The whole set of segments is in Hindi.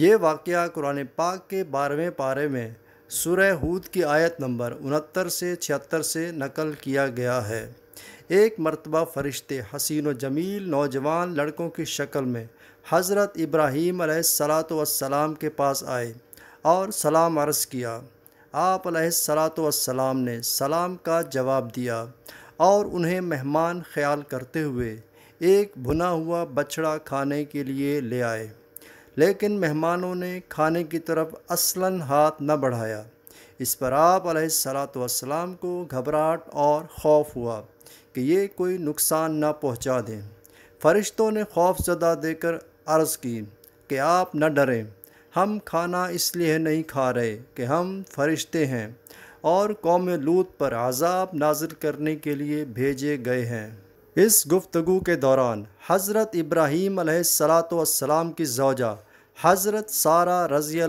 ये वाक़ कुरान पाक के बारहवें पारे में सुरह हूद की आयत नंबर उनहत्तर से छिहत्तर से नकल किया गया है एक मरतबा फ़रिश्ते हसीन व जमील नौजवान लड़कों की शक्ल में हज़रत इब्राहीम सलातम के पास आए और सलाम अर्ज़ किया आप सलाम ने सलाम का जवाब दिया और उन्हें मेहमान ख्याल करते हुए एक भुना हुआ बछड़ा खाने के लिए ले आए लेकिन मेहमानों ने खाने की तरफ असलन हाथ न बढ़ाया इस पर आप सलाम को घबराहट और खौफ हुआ कि ये कोई नुकसान न पहुंचा दें फरिश्तों ने खौफ ज़दा देकर अर्ज़ की कि आप न डरें हम खाना इसलिए नहीं खा रहे कि हम फरिश्ते हैं और कौम लूत पर आज़ाब नाजिल करने के लिए भेजे गए हैं इस गुफ्तु के दौरान हज़रत इब्राहीम सलातम की जौजा हज़रत सारा रज़ी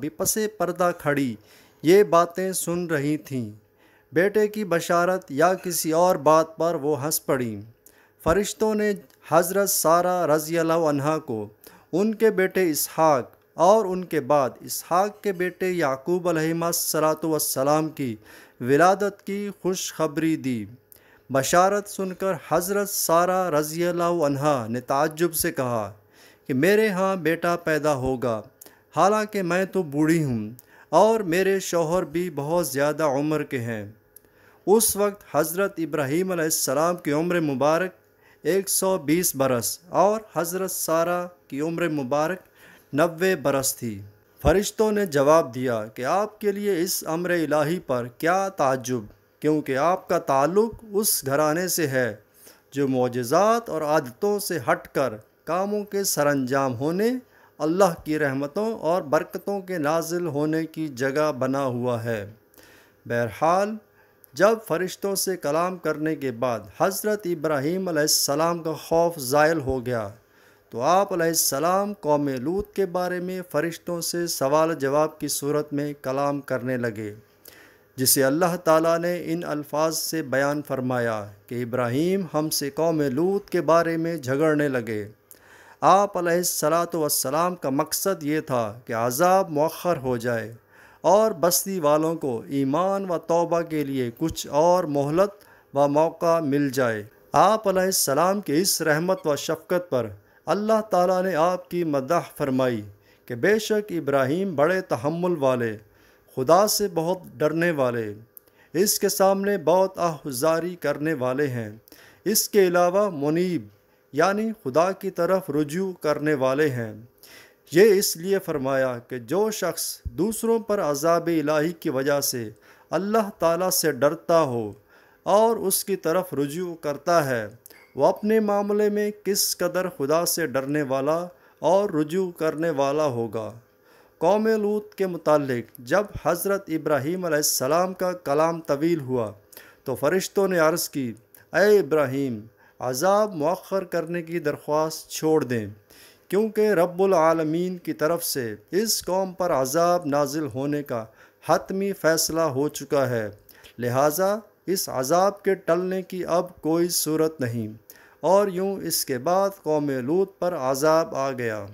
भी पसे पर्दा खड़ी ये बातें सुन रही थीं बेटे की बशारत या किसी और बात पर वो हंस पड़ी फ़रिश्तों ने हज़रत सारा रज़ी को उनके बेटे इसहाक और उनके बाद इसहाक के बेटे याकूब सलातम की विलादत की खुशखबरी दी बशारत सुनकर हज़रत सारा रज़ी ने ताज्जुब से कहा कि मेरे यहाँ बेटा पैदा होगा हालांकि मैं तो बूढ़ी हूँ और मेरे शौहर भी बहुत ज़्यादा उम्र के हैं उस वक्त हज़रत इब्राहीम सलाम की उम्र मुबारक 120 बरस और हज़रत सारा की उम्र मुबारक नबे बरस थी फरिश्तों ने जवाब दिया कि आपके लिए इस अमर इलाही पर क्या ताजुब क्योंकि आपका ताल्लुक उस घराने से है जो मोजात और आदतों से हट कर कामों के सरंजाम होने अल्लाह की रहमतों और बरकतों के नाजिल होने की जगह बना हुआ है बहरहाल जब फरिश्तों से कलाम करने के बाद हज़रत इब्राहीम सलाम का खौफ ज़ायल हो गया तो आप सलाम कौम लूत के बारे में फ़रिश्तों से सवाल जवाब की सूरत में कलाम करने लगे जिसे अल्लाह ताला ने इन अल्फाज से बयान फरमाया कि इब्राहीम हमसे कौम लूत के बारे में झगड़ने लगे आप सलाम का मकसद ये था कि आज़ाब मौखर हो जाए और बस्ती वालों को ईमान व तौबा के लिए कुछ और मोहलत व मौका मिल जाए आप सलाम के इस रहमत व शफकत पर अल्लाह ताला ने आपकी मदह फरमाई कि बेशक इब्राहीम बड़े तहमुल वाले खुदा से बहुत डरने वाले इसके सामने बहुत आहजारी करने वाले हैं इसके अलावा मुनीब यानी खुदा की तरफ रुजू करने वाले हैं ये इसलिए फरमाया कि जो शख्स दूसरों पर अजाब इलाही की वजह से अल्लाह ताला से डरता हो और उसकी तरफ रुजू करता है वो अपने मामले में किस कदर खुदा से डरने वाला और रुजू करने वाला होगा कौम लूत के मतलब जब हज़रत इब्राहीम आसमाम का कलाम तवील हुआ तो फ़रिश्तों ने अर्ज़ की अय इब्राहीम अजाब मौखर करने की दरख्वास्त छोड़ दें क्योंकि रब्लमीन की तरफ से इस कौम पर अजाब नाजिल होने का हतमी फ़ैसला हो चुका है लिहाजा इस अजाब के टलने की अब कोई सूरत नहीं और यूँ इसके बाद कौम लूत पर अजाब आ गया